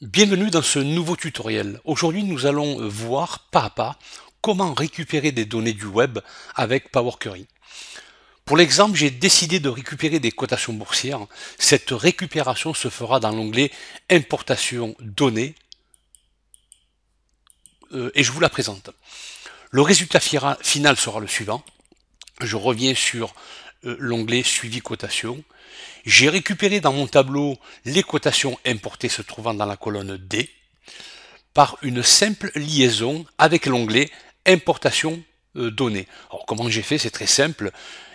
Bienvenue dans ce nouveau tutoriel. Aujourd'hui, nous allons voir pas à pas comment récupérer des données du web avec Power Query. Pour l'exemple, j'ai décidé de récupérer des cotations boursières. Cette récupération se fera dans l'onglet Importation données euh, et je vous la présente. Le résultat final sera le suivant. Je reviens sur euh, l'onglet suivi cotation. J'ai récupéré dans mon tableau les cotations importées se trouvant dans la colonne D par une simple liaison avec l'onglet importation euh, données Alors comment j'ai fait C'est très simple.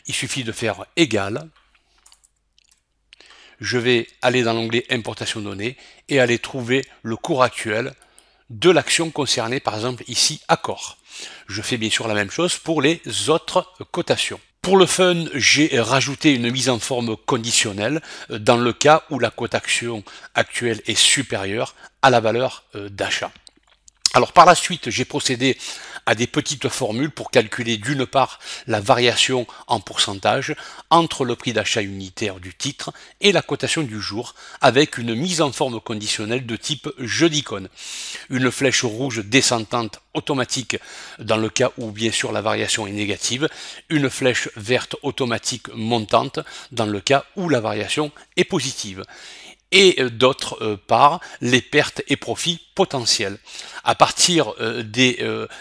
Il suffit de faire égal. Je vais aller dans l'onglet importation données et aller trouver le cours actuel de l'action concernée, par exemple ici accord. Je fais bien sûr la même chose pour les autres cotations. Pour le fun, j'ai rajouté une mise en forme conditionnelle euh, dans le cas où la action actuelle est supérieure à la valeur euh, d'achat. Alors par la suite, j'ai procédé à des petites formules pour calculer d'une part la variation en pourcentage entre le prix d'achat unitaire du titre et la cotation du jour avec une mise en forme conditionnelle de type jeu d'icône. Une flèche rouge descendante automatique dans le cas où bien sûr la variation est négative, une flèche verte automatique montante dans le cas où la variation est positive et euh, d'autre euh, part les pertes et profits potentiels. À partir euh, des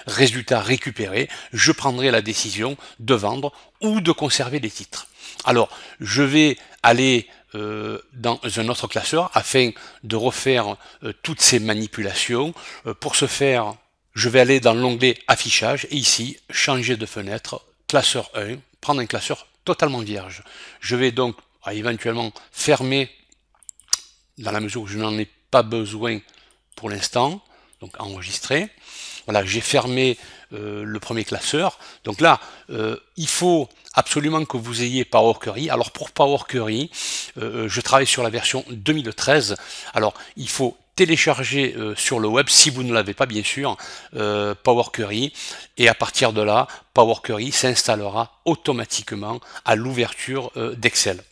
résultats récupérés, je prendrai la décision de vendre ou de conserver les titres. Alors, je vais aller dans un autre classeur afin de refaire toutes ces manipulations. pour ce faire, je vais aller dans l'onglet affichage et ici, changer de fenêtre, classeur 1, prendre un classeur totalement vierge. Je vais donc ah, éventuellement fermer dans la mesure où je n'en ai pas besoin pour l'instant, donc enregistré. Voilà, j'ai fermé euh, le premier classeur. Donc là, euh, il faut absolument que vous ayez Power Query. Alors pour Power Query, euh, je travaille sur la version 2013. Alors il faut télécharger sur le web, si vous ne l'avez pas bien sûr, Power Query. Et à partir de là, Power Query s'installera automatiquement à l'ouverture d'Excel.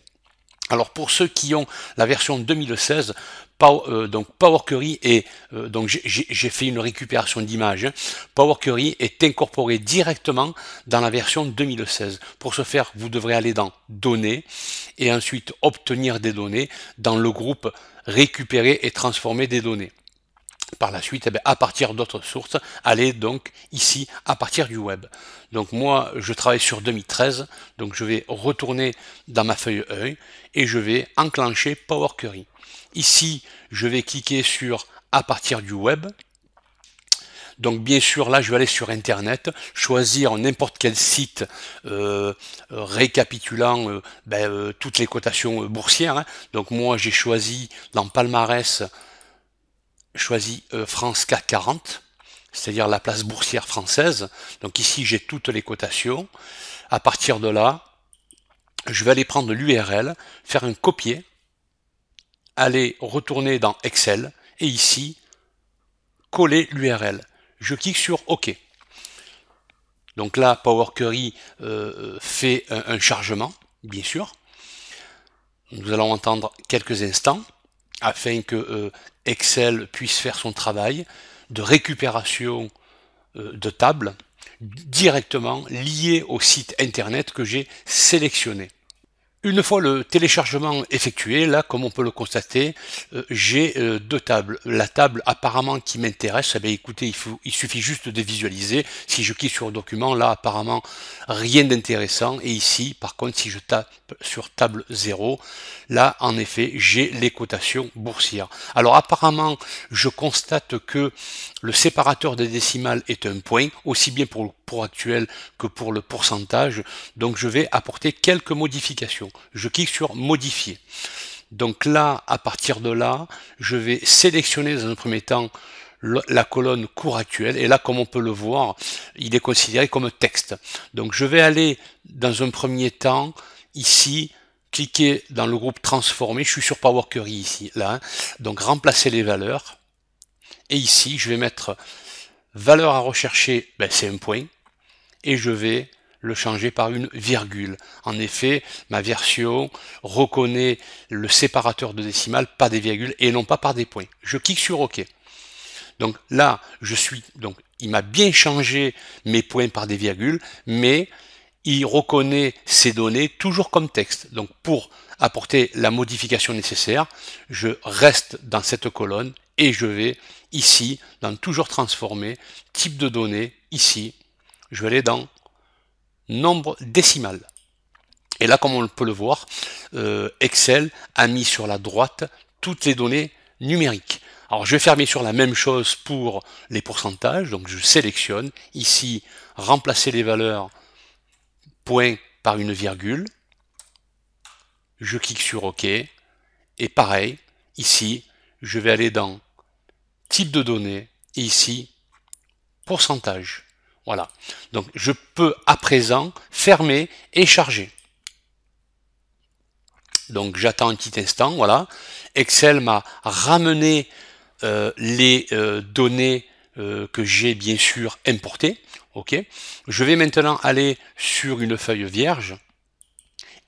Alors pour ceux qui ont la version 2016, Power, euh, donc Power Query est euh, donc j'ai fait une récupération d'image. Hein. Power Query est incorporé directement dans la version 2016. Pour ce faire, vous devrez aller dans Données et ensuite obtenir des données dans le groupe Récupérer et transformer des données par la suite, eh ben, à partir d'autres sources, aller donc ici à partir du web. Donc moi, je travaille sur 2013, donc je vais retourner dans ma feuille œil et je vais enclencher Power Query. Ici, je vais cliquer sur à partir du web. Donc bien sûr, là, je vais aller sur Internet, choisir n'importe quel site euh, euh, récapitulant euh, ben, toutes les cotations boursières. Hein. Donc moi, j'ai choisi dans Palmarès choisi euh, France k 40, c'est-à-dire la place boursière française. Donc ici, j'ai toutes les cotations. À partir de là, je vais aller prendre l'URL, faire un copier, aller retourner dans Excel et ici, coller l'URL. Je clique sur OK. Donc là, Power Query euh, euh, fait un, un chargement, bien sûr. Nous allons entendre quelques instants afin que euh, Excel puisse faire son travail de récupération euh, de table directement lié au site internet que j'ai sélectionné. Une fois le téléchargement effectué, là, comme on peut le constater, euh, j'ai euh, deux tables. La table apparemment qui m'intéresse, eh écoutez, il, faut, il, suffit juste de visualiser. Si je clique sur document, là, apparemment, rien d'intéressant. Et ici, par contre, si je tape sur table 0, là, en effet, j'ai les cotations boursières. Alors, apparemment, je constate que le séparateur des décimales est un point, aussi bien pour le actuel que pour le pourcentage. Donc je vais apporter quelques modifications. Je clique sur modifier. Donc là, à partir de là, je vais sélectionner dans un premier temps la colonne cours actuel. Et là, comme on peut le voir, il est considéré comme texte. Donc je vais aller dans un premier temps ici cliquer dans le groupe transformer, je suis sur Power Query ici, là, hein. donc remplacer les valeurs, et ici je vais mettre valeur à rechercher, ben, c'est un point, et je vais le changer par une virgule. En effet, ma version reconnaît le séparateur de décimales par des virgules et non pas par des points. Je clique sur OK. Donc là, je suis donc il m'a bien changé mes points par des virgules, mais il reconnaît ces données toujours comme texte. Donc pour apporter la modification nécessaire, je reste dans cette colonne et je vais ici dans toujours transformer type de données ici je vais aller dans nombre décimal. Et là, comme on peut le voir, euh, Excel a mis sur la droite toutes les données numériques. Alors je vais fermer sur la même chose pour les pourcentages, donc je sélectionne ici remplacer les valeurs point par une virgule, je clique sur OK, et pareil, ici je vais aller dans type de données, et ici pourcentage. Voilà. Donc je peux à présent fermer et charger. Donc j'attends un petit instant, voilà. Excel m'a ramené euh, les euh, données euh, que j'ai bien sûr importées. Ok. Je vais maintenant aller sur une feuille vierge.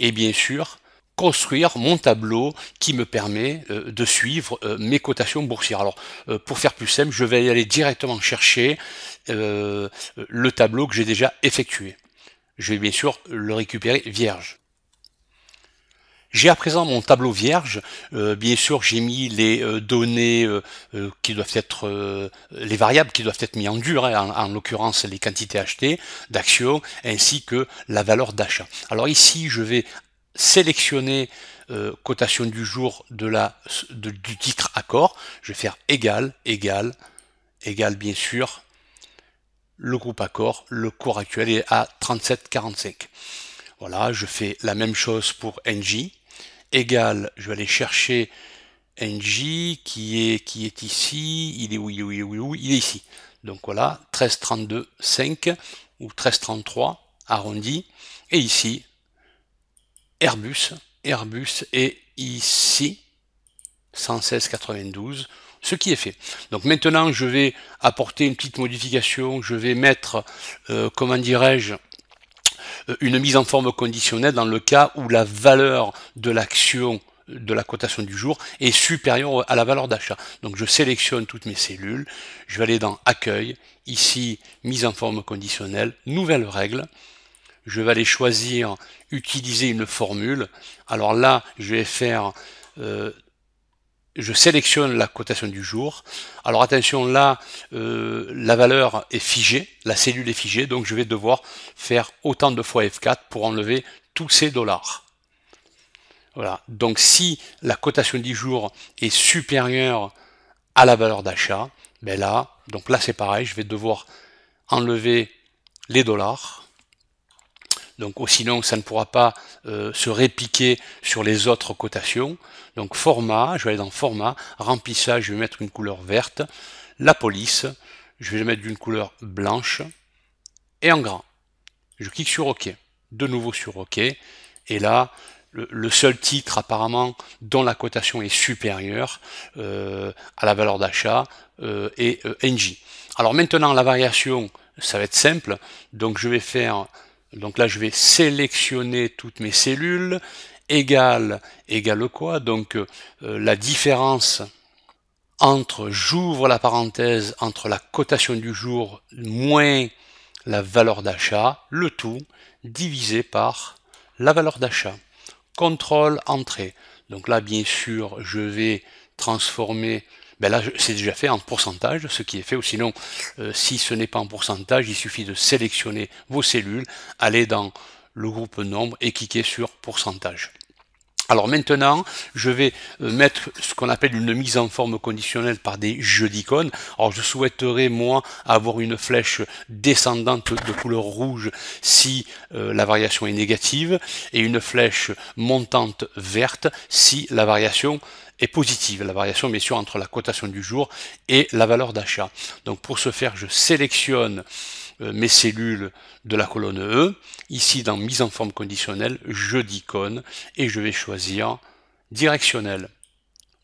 Et bien sûr, construire mon tableau qui me permet euh, de suivre euh, mes cotations boursières. Alors, euh, pour faire plus simple, je vais aller directement chercher le tableau que j'ai déjà effectué. Je vais bien sûr le récupérer vierge. J'ai à présent mon tableau vierge. bien sûr, j'ai mis les données qui doivent être les variables qui doivent être mises en dur, hein, en, l'occurrence les quantités achetées d'actions ainsi que la valeur d'achat. Alors ici, je vais sélectionner cotation euh, du jour de la, du titre accord. Je vais faire égal, égal, égal bien sûr, le groupe accord, le cours actuel est à 37,45. Voilà, je fais la même chose pour ng Égal, je vais aller chercher NJ qui est, qui est ici, il est où, il est où, il est où, il est ici. Donc voilà, 13,32,5 ou 13,33 arrondi. Et ici, Airbus, Airbus est ici, 116,92, ce qui est fait. Donc maintenant, je vais apporter une petite modification, je vais mettre, euh, comment dirais-je, euh, une mise en forme conditionnelle dans le cas où la valeur de l'action de la cotation du jour est supérieure à la valeur d'achat. Donc je sélectionne toutes mes cellules, je vais aller dans Accueil, ici mise en forme conditionnelle, nouvelle règle, je vais aller choisir utiliser une formule. Alors là, je vais faire, euh, je sélectionne la cotation du jour. Alors attention, là, euh, la valeur est figée, la cellule est figée, donc je vais devoir faire autant de fois F4 pour enlever tous ces dollars. Voilà. Donc si la cotation du jour est supérieure à la valeur d'achat, ben là, donc là c'est pareil, je vais devoir enlever les dollars donc oh, sinon ça ne pourra pas euh, se répiquer sur les autres cotations. Donc format, je vais aller dans format, remplissage, je vais mettre une couleur verte, la police, je vais mettre d'une couleur blanche et en grand. Je clique sur OK, de nouveau sur OK, et là le, seul titre apparemment dont la cotation est supérieure euh, à la valeur d'achat euh, est NJ. Alors maintenant la variation, ça va être simple, donc je vais faire donc là je vais sélectionner toutes mes cellules, égale, égale quoi Donc euh, la différence entre, j'ouvre la parenthèse, entre la cotation du jour moins la valeur d'achat, le tout divisé par la valeur d'achat. Contrôle entrée. Donc là, bien sûr, je vais transformer ben là c'est déjà fait en pourcentage, ce qui est fait, ou sinon euh, si ce n'est pas en pourcentage, il suffit de sélectionner vos cellules, aller dans le groupe nombre et cliquer sur pourcentage. Alors maintenant, je vais euh, mettre ce qu'on appelle une mise en forme conditionnelle par des jeux d'icônes. Alors je souhaiterais, moi, avoir une flèche descendante de couleur rouge si euh, la variation est négative et une flèche montante verte si la variation est positive, la variation bien sûr entre la cotation du jour et la valeur d'achat. Donc pour ce faire, je sélectionne euh, mes cellules de la colonne E. Ici, dans mise en forme conditionnelle, je d'icône et je vais choisir directionnel.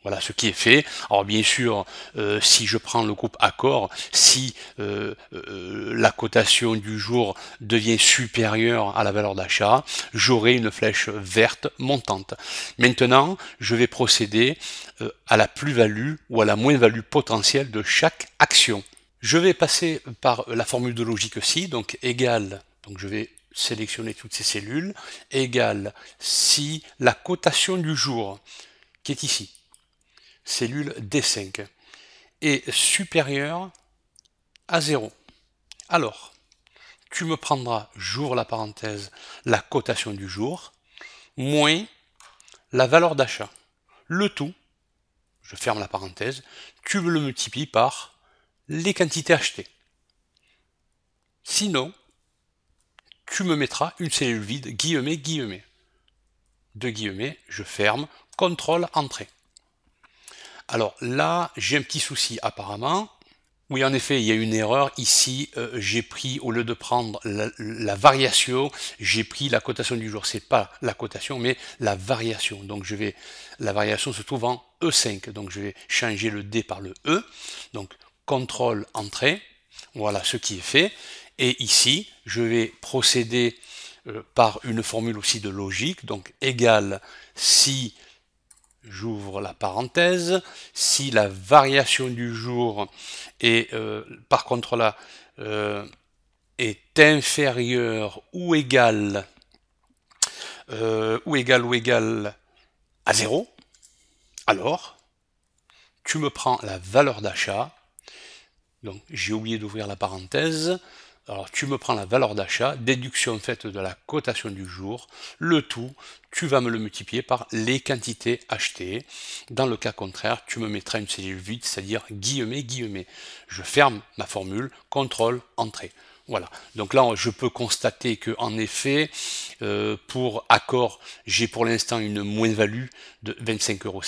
Voilà ce qui est fait. Alors bien sûr, euh, si je prends le groupe accord, si euh, la cotation du jour devient supérieure à la valeur d'achat, j'aurai une flèche verte montante. Maintenant, je vais procéder à la plus-value ou à la moins-value potentielle de chaque action. Je vais passer par la formule de logique si, donc égale, donc je vais sélectionner toutes ces cellules, égale si la cotation du jour, qui est ici, cellule D5, est supérieure à 0. Alors, tu me prendras, jour la parenthèse, la cotation du jour, moins la valeur d'achat. Le tout, je ferme la parenthèse, tu me le multiplies par les quantités achetées. Sinon, tu me mettras une cellule vide, guillemets, guillemets. De guillemets, je ferme, contrôle, entrée. Alors là, j'ai un petit souci apparemment. Oui, en effet, il y a une erreur. Ici, euh, j'ai pris, au lieu de prendre la, variation, j'ai pris la cotation du jour. C'est pas la cotation, mais la variation. Donc je vais, la variation se trouve en E5. Donc je vais changer le D par le E. Donc contrôle entrée. Voilà ce qui est fait. Et ici, je vais procéder euh, par une formule aussi de logique, donc égal, si, j'ouvre la parenthèse, si la variation du jour est, euh, par contre là, euh, est inférieure ou égale, ou égale ou égale à 0, alors tu me prends la valeur d'achat donc j'ai oublié d'ouvrir la parenthèse. Alors tu me prends la valeur d'achat, déduction faite de la cotation du jour, le tout, tu vas me le multiplier par les quantités achetées. Dans le cas contraire, tu me mettras une cellule vide, c'est-à-dire guillemets, guillemets. Je ferme ma formule, contrôle, entrée. Voilà. Donc là, je peux constater que en effet, euh, pour Accor, j'ai pour l'instant une moins-value de 25,50 euros.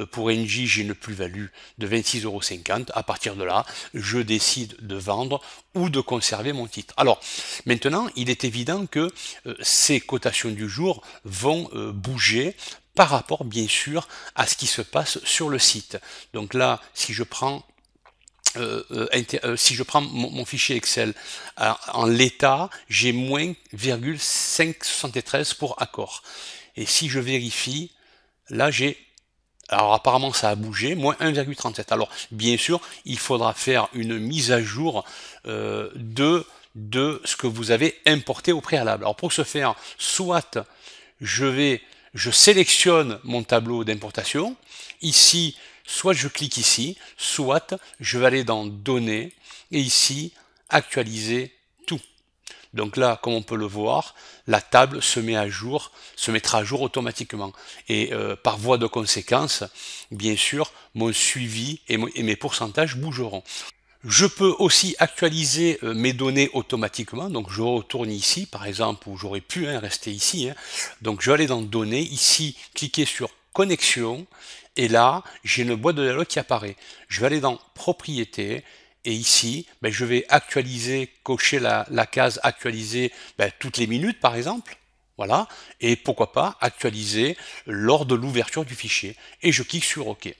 Euh, pour Engie, j'ai une plus-value de 26,50 euros. À partir de là, je décide de vendre ou de conserver mon titre. Alors, maintenant, il est évident que euh, ces cotations du jour vont bouger par rapport bien sûr à ce qui se passe sur le site. Donc là, si je prends euh, euh, euh, si je prends mon, fichier Excel en l'état, j'ai moins 0,573 pour accord. Et si je vérifie, là j'ai... Alors apparemment ça a bougé, moins 1,37. Alors bien sûr, il faudra faire une mise à jour de, de ce que vous avez importé au préalable. Alors pour ce faire, soit je vais, je sélectionne mon tableau d'importation. Ici, Soit je clique ici, soit je vais aller dans Données et ici Actualiser tout. Donc là, comme on peut le voir, la table se met à jour, se mettra à jour automatiquement. Et euh, par voie de conséquence, bien sûr, mon suivi et, mes pourcentages bougeront. Je peux aussi actualiser euh, mes données automatiquement, donc je retourne ici par exemple, où j'aurais pu hein, rester ici. Hein. Donc je vais aller dans Données, ici cliquer sur Connexion, et là, j'ai une boîte de dialogue qui apparaît. Je vais aller dans Propriétés. Et ici, ben, je vais actualiser, cocher la, case actualiser ben, toutes les minutes, par exemple. Voilà. Et pourquoi pas actualiser lors de l'ouverture du fichier. Et je clique sur OK.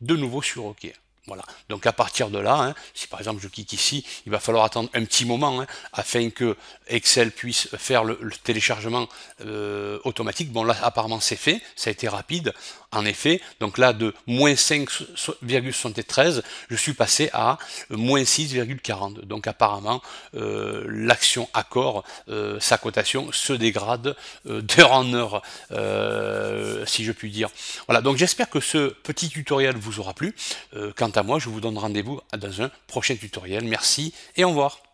De nouveau sur OK. Voilà. Donc à partir de là, hein, si par exemple je clique ici, il va falloir attendre un petit moment hein, afin que Excel puisse faire le, téléchargement euh, automatique. Bon là apparemment c'est fait, ça a été rapide en effet. Donc là de moins 5,73, je suis passé à moins 6,40. Donc apparemment euh, l'action accord, euh, sa cotation se dégrade d'heure en heure, si je puis dire. Voilà, donc j'espère que ce petit tutoriel vous aura plu. quant à moi, je vous donne rendez-vous dans un prochain tutoriel. Merci et au revoir.